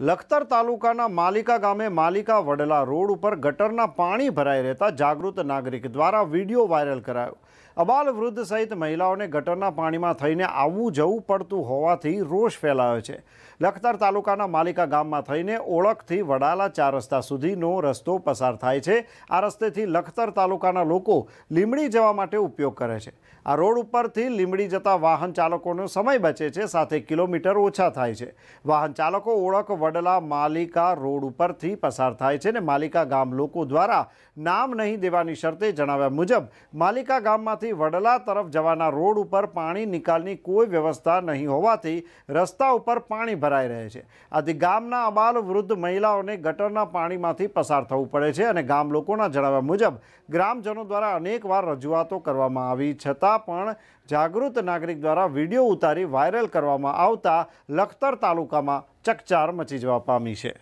લખતર તાલુકાના માલિકા ગામે માલિકા વડલા રોડ ઉપર ગટરના પાણી ભરાઈ રહેતા જાગૃત નાગરિક દ્વારા વિડીયો વાયરલ કરાયો અબાલ વૃદ્ધ સહિત મહિલાઓને ગટરના પાણીમાં થઈને આવવું જવું પડતું હોવાથી રોષ ફેલાયો છે લખતર તાલુકાના માલિકા ગામમાં થઈને ઓળખથી વડાલા ચાર રસ્તા સુધીનો રસ્તો પસાર થાય છે આ રસ્તેથી લખતર તાલુકાના લોકો લીમડી જવા માટે ઉપયોગ કરે છે આ રોડ ઉપરથી લીમડી જતા વાહન ચાલકોનો સમય બચે છે સાથે કિલોમીટર ઓછા થાય છે વાહન ચાલકો ઓળખ વડલા માલિકા રોડ ઉપરથી પસાર થાય છે ને માલિકા ગામ લોકો દ્વારા નામ નહીં દેવાની શરતે જણાવ્યા મુજબ માલિકા ગામમાંથી ગામથી વડલા તરફ જવાના રોડ ઉપર પાણી નિકાલની કોઈ વ્યવસ્થા નહીં હોવાથી રસ્તા ઉપર પાણી ભરાઈ રહે છે આથી ગામના અબાલ વૃદ્ધ મહિલાઓને ગટરના પાણીમાંથી પસાર થવું પડે છે અને ગામ લોકોના જણાવ્યા મુજબ ગ્રામજનો દ્વારા અનેકવાર રજૂઆતો કરવામાં આવી છતાં પણ જાગૃત નાગરિક દ્વારા વિડીયો ઉતારી વાયરલ કરવામાં આવતા લખતર તાલુકામાં ચકચાર મચી જવા પામી છે